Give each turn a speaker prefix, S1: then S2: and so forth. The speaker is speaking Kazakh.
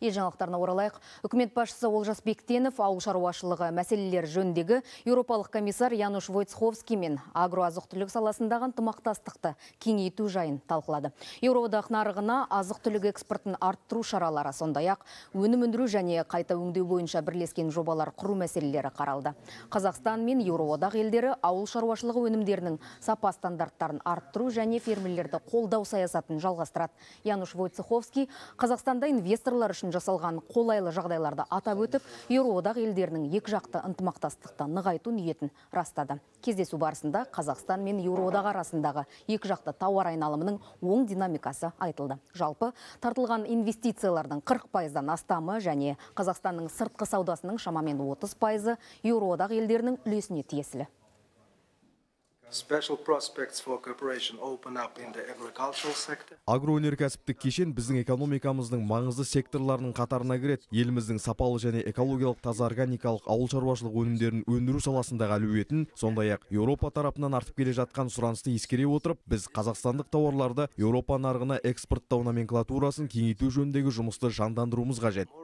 S1: Ел жаңалықтарына оралайық. Үкімет басшысы Олжас Бектенов ауыл шаруашылығы мәселелері жөндегі еуропалық комиссар Януш Войцховский мен агроазық-түлік саласындағы ынтымақтастықты кеңейту жайын талқылады. Еуроодақ нарығына азық-түлік экспортын арттыру шаралары сондай-ақ өнім өндіру және қайта өңдеу бойынша бірлескен жобалар құру мәселелері қаралды. Қазақстан мен еуроодақ елдері ауыл шаруашылығы өнімдерінің сапа стандарттарын арттыру және фермерлерді қолдау саясатын жалғастырады. Януш Войцховский Қазақстанда инвесторлар үшін жасалған қолайлы жағдайларды атап өтіп, Еуроодақ елдерінің жақты ынтымақтастықты нығайту ниетін растады. Кездесу барысында Қазақстан мен Еуроодақ арасындағы екіжақты тауар айналымының оң динамикасы айтылды. Жалпы тартылған инвестициялардың 40%-дан астамы және Қазақстанның сыртқы саудасының шамамен 30%-ы Еуроодақ елдерінің үлесіне тиесілі
S2: агроөнеркәсіптік кешен біздің экономикамыздың маңызды секторларының қатарына кіреді еліміздің сапалы және экологиялық таза органикалық ауыл шаруашылық өнімдерін өндіру саласындағы әлеуетін сондай ақ еуропа тарапынан артып келе жатқан сұранысты ескере отырып біз қазақстандық тауарларды еуропа нарығына экспорттау номенклатурасын кеңейту жөніндегі жұмысты жандандыруымыз қажет